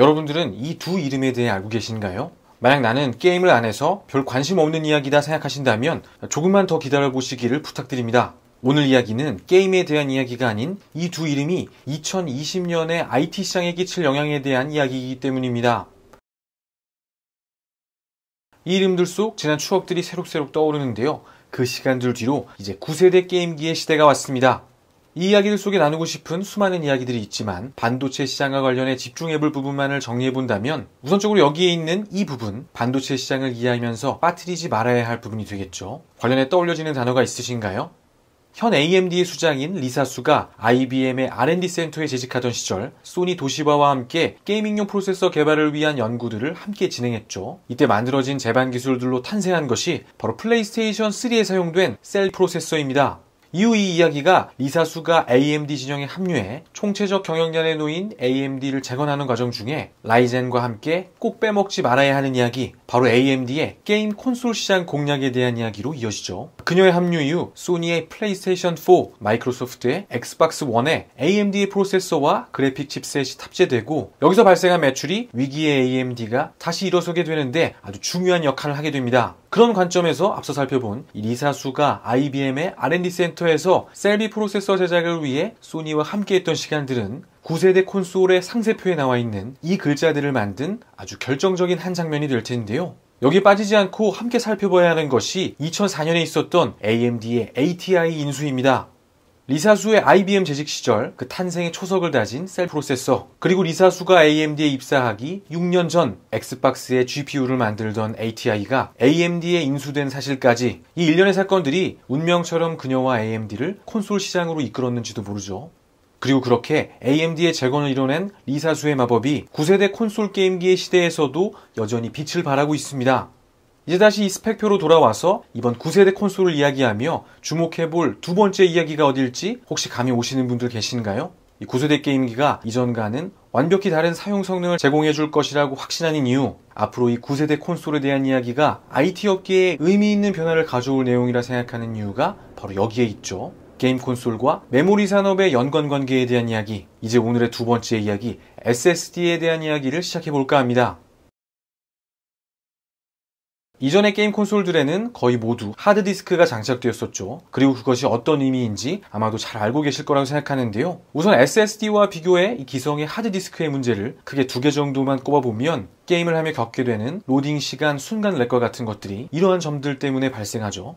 여러분들은 이 두 이름에 대해 알고 계신가요? 만약 나는 게임을 안 해서 별 관심 없는 이야기다 생각하신다면 조금만 더 기다려보시기를 부탁드립니다. 오늘 이야기는 게임에 대한 이야기가 아닌 이 두 이름이 2 0 2 0년에 IT 시장에 끼칠 영향에 대한 이야기이기 때문입니다. 이 이름들 속 지난 추억들이 새록새록 떠오르는데요. 그 시간들 뒤로 이제 9세대 게임기의 시대가 왔습니다. 이 이야기들 속에 나누고 싶은 수많은 이야기들이 있지만 반도체 시장과 관련해 집중해볼 부분만을 정리해본다면 우선적으로 여기에 있는 이 부분 반도체 시장을 이해하면서 빠뜨리지 말아야 할 부분이 되겠죠. 관련해 떠올려지는 단어가 있으신가요? 현 AMD의 수장인 리사수가 IBM의 R&D 센터에 재직하던 시절 소니 도시바와 함께 게이밍용 프로세서 개발을 위한 연구들을 함께 진행했죠. 이때 만들어진 제반 기술들로 탄생한 것이 바로 플레이스테이션 3에 사용된 셀 프로세서입니다. 이후 이 이야기가 리사수가 AMD 진영에 합류해 총체적 경영난에 놓인 AMD를 재건하는 과정 중에 라이젠과 함께 꼭 빼먹지 말아야 하는 이야기, 바로 AMD의 게임 콘솔 시장 공략에 대한 이야기로 이어지죠. 그녀의 합류 이후 소니의 플레이스테이션 4, 마이크로소프트의 엑스박스 1에 AMD의 프로세서와 그래픽 칩셋이 탑재되고 여기서 발생한 매출이 위기의 AMD가 다시 일어서게 되는데 아주 중요한 역할을 하게 됩니다. 그런 관점에서 앞서 살펴본 리사수가 IBM의 R&D 센터에서 셀비 프로세서 제작을 위해 소니와 함께했던 시간들은 9세대 콘솔의 상세표에 나와 있는 이 글자들을 만든 아주 결정적인 한 장면이 될 텐데요. 여기 빠지지 않고 함께 살펴봐야 하는 것이 2004년에 있었던 AMD의 ATI 인수입니다. 리사수의 IBM 재직 시절 그 탄생의 초석을 다진 셀 프로세서 그리고 리사수가 AMD에 입사하기 6년 전 엑스박스의 GPU를 만들던 ATI가 AMD에 인수된 사실까지 이 일련의 사건들이 운명처럼 그녀와 AMD를 콘솔 시장으로 이끌었는지도 모르죠. 그리고 그렇게 AMD의 재건을 이뤄낸 리사수의 마법이 9세대 콘솔 게임기의 시대에서도 여전히 빛을 발하고 있습니다. 이제 다시 이 스펙표로 돌아와서 이번 9세대 콘솔을 이야기하며 주목해볼 두 번째 이야기가 어딜지 혹시 감이 오시는 분들 계신가요? 이 9세대 게임기가 이전과는 완벽히 다른 사용 성능을 제공해 줄 것이라고 확신하는 이유, 앞으로 이 9세대 콘솔에 대한 이야기가 IT 업계에 의미 있는 변화를 가져올 내용이라 생각하는 이유가 바로 여기에 있죠. 게임 콘솔과 메모리 산업의 연관 관계에 대한 이야기, 이제 오늘의 두 번째 이야기, SSD에 대한 이야기를 시작해볼까 합니다. 이전의 게임 콘솔들에는 거의 모두 하드디스크가 장착되었었죠. 그리고 그것이 어떤 의미인지 아마도 잘 알고 계실 거라고 생각하는데요. 우선 SSD와 비교해 이 기성의 하드디스크의 문제를 크게 두 개 정도만 꼽아보면 게임을 하며 겪게 되는 로딩 시간, 순간 렉과 같은 것들이 이러한 점들 때문에 발생하죠.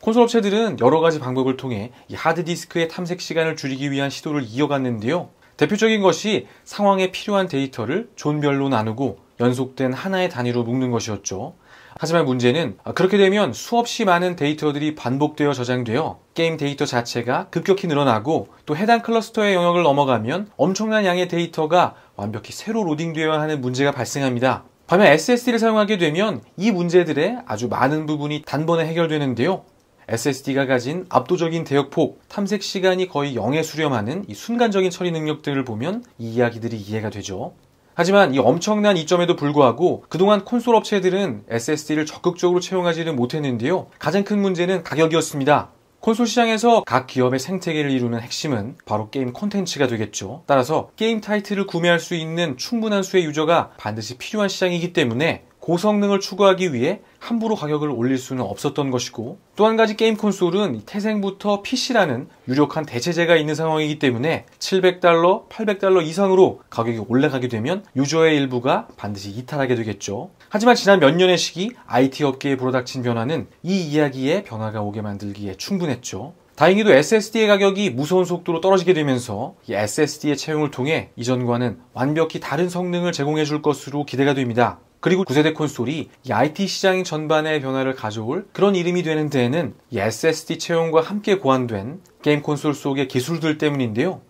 콘솔 업체들은 여러 가지 방법을 통해 하드디스크의 탐색 시간을 줄이기 위한 시도를 이어갔는데요. 대표적인 것이 상황에 필요한 데이터를 존별로 나누고 연속된 하나의 단위로 묶는 것이었죠. 하지만 문제는 그렇게 되면 수없이 많은 데이터들이 반복되어 저장되어 게임 데이터 자체가 급격히 늘어나고 또 해당 클러스터의 영역을 넘어가면 엄청난 양의 데이터가 완벽히 새로 로딩되어야 하는 문제가 발생합니다. 반면 SSD를 사용하게 되면 이 문제들의 아주 많은 부분이 단번에 해결되는데요. SSD가 가진 압도적인 대역폭, 탐색 시간이 거의 0에 수렴하는 이 순간적인 처리 능력들을 보면 이 이야기들이 이해가 되죠. 하지만 이 엄청난 이점에도 불구하고 그동안 콘솔 업체들은 SSD를 적극적으로 채용하지는 못했는데요. 가장 큰 문제는 가격이었습니다. 콘솔 시장에서 각 기업의 생태계를 이루는 핵심은 바로 게임 콘텐츠가 되겠죠. 따라서 게임 타이틀을 구매할 수 있는 충분한 수의 유저가 반드시 필요한 시장이기 때문에 고성능을 추구하기 위해 함부로 가격을 올릴 수는 없었던 것이고 또 한 가지 게임 콘솔은 태생부터 PC라는 유력한 대체제가 있는 상황이기 때문에 700달러, 800달러 이상으로 가격이 올라가게 되면 유저의 일부가 반드시 이탈하게 되겠죠. 하지만 지난 몇 년의 시기 IT 업계에 불어닥친 변화는 이 이야기에 변화가 오게 만들기에 충분했죠. 다행히도 SSD의 가격이 무서운 속도로 떨어지게 되면서 이 SSD의 채용을 통해 이전과는 완벽히 다른 성능을 제공해 줄 것으로 기대가 됩니다. 그리고 9세대 콘솔이 IT 시장 전반의 변화를 가져올 그런 이름이 되는 데에는 SSD 채용과 함께 고안된 게임 콘솔 속의 기술들 때문인데요.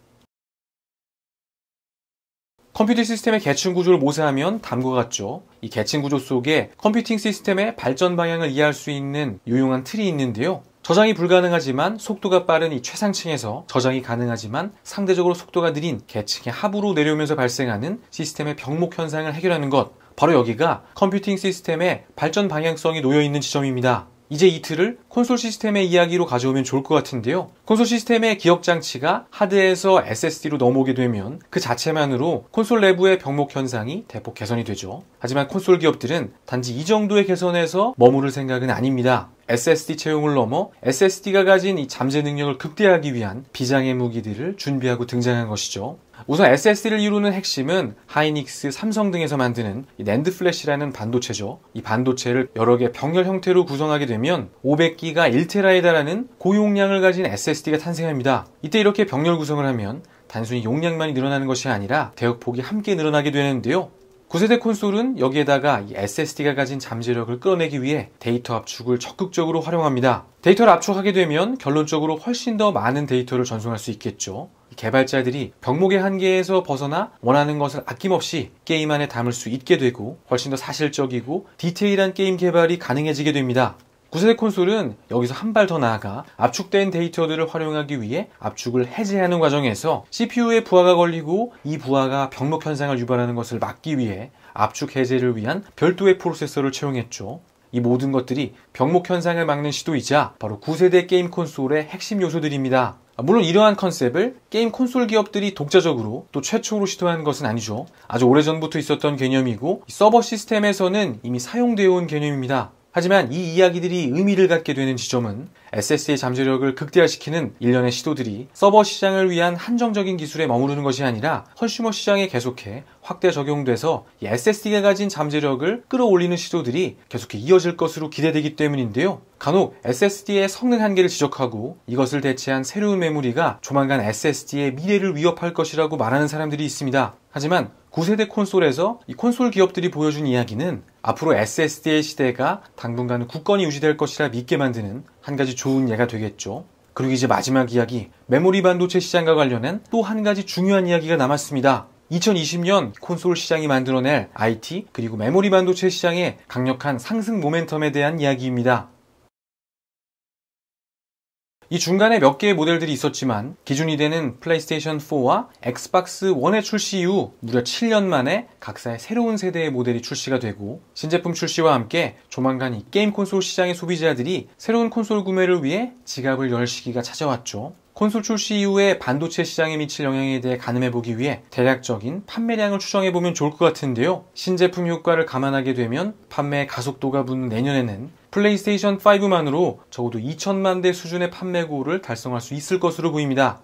컴퓨터 시스템의 계층 구조를 모세하면 다음과 같죠. 이 계층 구조 속에 컴퓨팅 시스템의 발전 방향을 이해할 수 있는 유용한 틀이 있는데요. 저장이 불가능하지만 속도가 빠른 이 최상층에서 저장이 가능하지만 상대적으로 속도가 느린 계층의 합으로 내려오면서 발생하는 시스템의 병목 현상을 해결하는 것 바로 여기가 컴퓨팅 시스템의 발전 방향성이 놓여있는 지점입니다. 이제 이 틀을 콘솔 시스템의 이야기로 가져오면 좋을 것 같은데요. 콘솔 시스템의 기억 장치가 하드에서 SSD로 넘어오게 되면 그 자체만으로 콘솔 내부의 병목 현상이 대폭 개선이 되죠. 하지만 콘솔 기업들은 단지 이 정도의 개선에서 머무를 생각은 아닙니다. SSD 채용을 넘어 SSD가 가진 이 잠재 능력을 극대화하기 위한 비장의 무기들을 준비하고 등장한 것이죠. 우선 SSD를 이루는 핵심은 하이닉스, 삼성 등에서 만드는 낸드 플래시라는 반도체죠. 이 반도체를 여러 개 병렬 형태로 구성하게 되면 500기가 1테라에 달하는 고용량을 가진 SSD가 탄생합니다. 이때 이렇게 병렬 구성을 하면 단순히 용량만이 늘어나는 것이 아니라 대역폭이 함께 늘어나게 되는데요. 9세대 콘솔은 여기에다가 SSD가 가진 잠재력을 끌어내기 위해 데이터 압축을 적극적으로 활용합니다. 데이터를 압축하게 되면 결론적으로 훨씬 더 많은 데이터를 전송할 수 있겠죠. 개발자들이 병목의 한계에서 벗어나 원하는 것을 아낌없이 게임 안에 담을 수 있게 되고 훨씬 더 사실적이고 디테일한 게임 개발이 가능해지게 됩니다. 9세대 콘솔은 여기서 한 발 더 나아가 압축된 데이터들을 활용하기 위해 압축을 해제하는 과정에서 CPU에 부하가 걸리고 이 부하가 병목 현상을 유발하는 것을 막기 위해 압축 해제를 위한 별도의 프로세서를 채용했죠. 이 모든 것들이 병목 현상을 막는 시도이자 바로 9세대 게임 콘솔의 핵심 요소들입니다. 아, 물론 이러한 컨셉을 게임 콘솔 기업들이 독자적으로 또 최초로 시도한 것은 아니죠. 아주 오래전부터 있었던 개념이고 서버 시스템에서는 이미 사용되어 온 개념입니다. 하지만 이 이야기들이 의미를 갖게 되는 지점은 SS의 d 잠재력을 극대화시키는 일련의 시도들이 서버 시장을 위한 한정적인 기술에 머무르는 것이 아니라 컨슈머 시장에 계속해 확대 적용돼서 SSD가 가진 잠재력을 끌어올리는 시도들이 계속해 이어질 것으로 기대되기 때문인데요. 간혹 SSD의 성능 한계를 지적하고 이것을 대체한 새로운 메모리가 조만간 SSD의 미래를 위협할 것이라고 말하는 사람들이 있습니다. 하지만 9세대 콘솔에서 이 콘솔 기업들이 보여준 이야기는 앞으로 SSD의 시대가 당분간 굳건히 유지될 것이라 믿게 만드는 한 가지 좋은 예가 되겠죠. 그리고 이제 마지막 이야기, 메모리 반도체 시장과 관련한 또 한 가지 중요한 이야기가 남았습니다. 2020년 콘솔 시장이 만들어낼 IT 그리고 메모리 반도체 시장의 강력한 상승 모멘텀에 대한 이야기입니다. 이 중간에 몇 개의 모델들이 있었지만 기준이 되는 플레이스테이션 4와 엑스박스 1의 출시 이후 무려 7년 만에 각사의 새로운 세대의 모델이 출시가 되고 신제품 출시와 함께 조만간 이 게임 콘솔 시장의 소비자들이 새로운 콘솔 구매를 위해 지갑을 열 시기가 찾아왔죠. 콘솔 출시 이후에 반도체 시장에 미칠 영향에 대해 가늠해보기 위해 대략적인 판매량을 추정해보면 좋을 것 같은데요. 신제품 효과를 감안하게 되면 판매 가속도가 붙는 내년에는 플레이스테이션 5만으로 적어도 2천만 대 수준의 판매고를 달성할 수 있을 것으로 보입니다.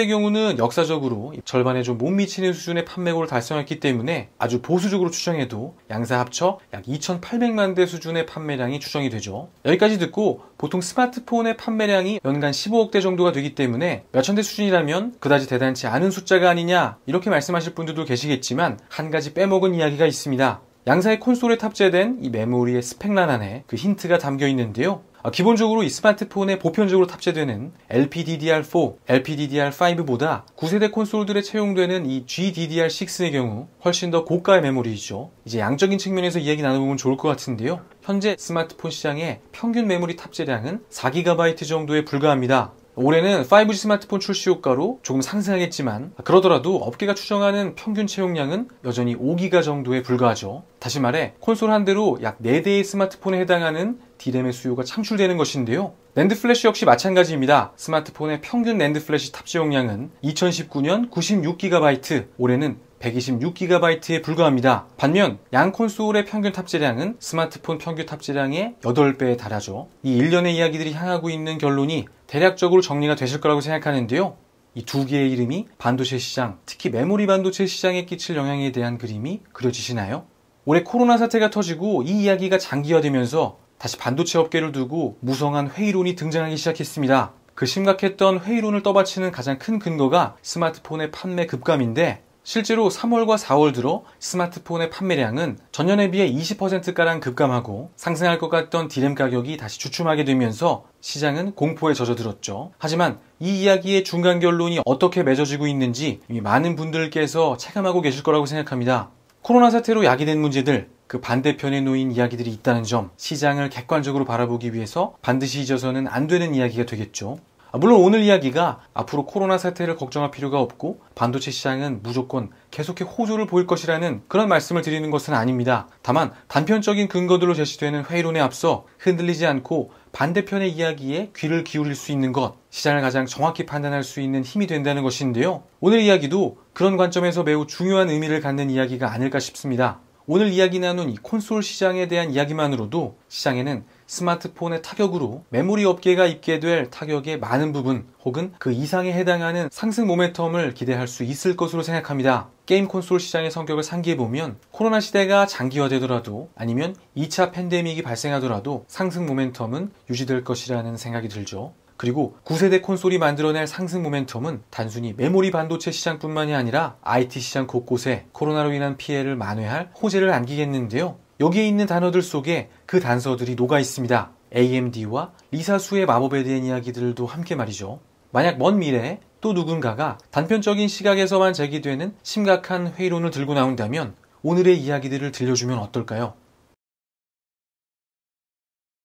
엑스박스의 경우는 역사적으로 절반에 좀 못 미치는 수준의 판매고를 달성했기 때문에 아주 보수적으로 추정해도 양사 합쳐 약 2,800만 대 수준의 판매량이 추정이 되죠. 여기까지 듣고 보통 스마트폰의 판매량이 연간 15억 대 정도가 되기 때문에 몇천 대 수준이라면 그다지 대단치 않은 숫자가 아니냐 이렇게 말씀하실 분들도 계시겠지만 한 가지 빼먹은 이야기가 있습니다. 양사의 콘솔에 탑재된 이 메모리의 스펙란 안에 그 힌트가 담겨 있는데요. 아, 기본적으로 이 스마트폰에 보편적으로 탑재되는 LPDDR4, LPDDR5보다 9세대 콘솔들에 채용되는 이 GDDR6의 경우 훨씬 더 고가의 메모리이죠. 이제 양적인 측면에서 이야기 나눠보면 좋을 것 같은데요. 현재 스마트폰 시장의 평균 메모리 탑재량은 4GB 정도에 불과합니다. 올해는 5G 스마트폰 출시 효과로 조금 상승하겠지만 그러더라도 업계가 추정하는 평균 채용량은 여전히 5기가 정도에 불과하죠. 다시 말해 콘솔 한 대로 약 4대의 스마트폰에 해당하는 디램의 수요가 창출되는 것인데요. 랜드 플래시 역시 마찬가지입니다. 스마트폰의 평균 랜드 플래시 탑재 용량은 2019년 96GB, 올해는 126GB에 불과합니다. 반면 양 콘솔의 평균 탑재량은 스마트폰 평균 탑재량의 8배에 달하죠. 이 일련의 이야기들이 향하고 있는 결론이 대략적으로 정리가 되실 거라고 생각하는데요. 이 두 개의 이름이 반도체 시장, 특히 메모리 반도체 시장에 끼칠 영향에 대한 그림이 그려지시나요? 올해 코로나 사태가 터지고 이 이야기가 장기화되면서 다시 반도체 업계를 두고 무성한 회의론이 등장하기 시작했습니다. 그 심각했던 회의론을 떠받치는 가장 큰 근거가 스마트폰의 판매 급감인데 실제로 3월과 4월 들어 스마트폰의 판매량은 전년에 비해 20%가량 급감하고 상승할 것 같던 디램 가격이 다시 주춤하게 되면서 시장은 공포에 젖어들었죠. 하지만 이 이야기의 중간 결론이 어떻게 맺어지고 있는지 이미 많은 분들께서 체감하고 계실 거라고 생각합니다. 코로나 사태로 야기된 문제들, 그 반대편에 놓인 이야기들이 있다는 점, 시장을 객관적으로 바라보기 위해서 반드시 잊어서는 안 되는 이야기가 되겠죠. 아, 물론 오늘 이야기가 앞으로 코로나 사태를 걱정할 필요가 없고 반도체 시장은 무조건 계속해 호조를 보일 것이라는 그런 말씀을 드리는 것은 아닙니다. 다만 단편적인 근거들로 제시되는 회의론에 앞서 흔들리지 않고 반대편의 이야기에 귀를 기울일 수 있는 것, 시장을 가장 정확히 판단할 수 있는 힘이 된다는 것인데요. 오늘 이야기도 그런 관점에서 매우 중요한 의미를 갖는 이야기가 아닐까 싶습니다. 오늘 이야기 나눈 이 콘솔 시장에 대한 이야기만으로도 시장에는 스마트폰의 타격으로 메모리 업계가 입게 될 타격의 많은 부분 혹은 그 이상에 해당하는 상승 모멘텀을 기대할 수 있을 것으로 생각합니다. 게임 콘솔 시장의 성격을 상기해보면 코로나 시대가 장기화되더라도 아니면 2차 팬데믹이 발생하더라도 상승 모멘텀은 유지될 것이라는 생각이 들죠. 그리고 9세대 콘솔이 만들어낼 상승 모멘텀은 단순히 메모리 반도체 시장뿐만이 아니라 IT 시장 곳곳에 코로나로 인한 피해를 만회할 호재를 안기겠는데요. 여기에 있는 단어들 속에 그 단서들이 녹아 있습니다. AMD와 리사수의 마법에 대한 이야기들도 함께 말이죠. 만약 먼 미래에 또 누군가가 단편적인 시각에서만 제기되는 심각한 회의론을 들고 나온다면 오늘의 이야기들을 들려주면 어떨까요?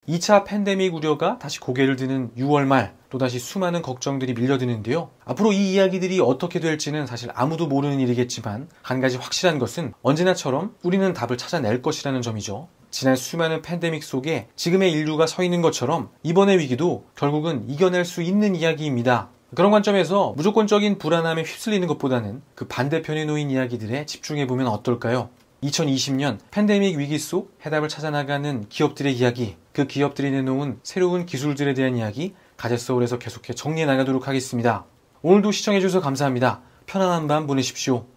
2차 팬데믹 우려가 다시 고개를 드는 6월 말 또다시 수많은 걱정들이 밀려드는데요. 앞으로 이 이야기들이 어떻게 될지는 사실 아무도 모르는 일이겠지만 한 가지 확실한 것은 언제나처럼 우리는 답을 찾아낼 것이라는 점이죠. 지난 수많은 팬데믹 속에 지금의 인류가 서 있는 것처럼 이번의 위기도 결국은 이겨낼 수 있는 이야기입니다. 그런 관점에서 무조건적인 불안함에 휩쓸리는 것보다는 그 반대편에 놓인 이야기들에 집중해보면 어떨까요? 2020년 팬데믹 위기 속 해답을 찾아나가는 기업들의 이야기 그 기업들이 내놓은 새로운 기술들에 대한 이야기 가젯서울에서 계속해 정리해 나가도록 하겠습니다. 오늘도 시청해주셔서 감사합니다. 편안한 밤 보내십시오.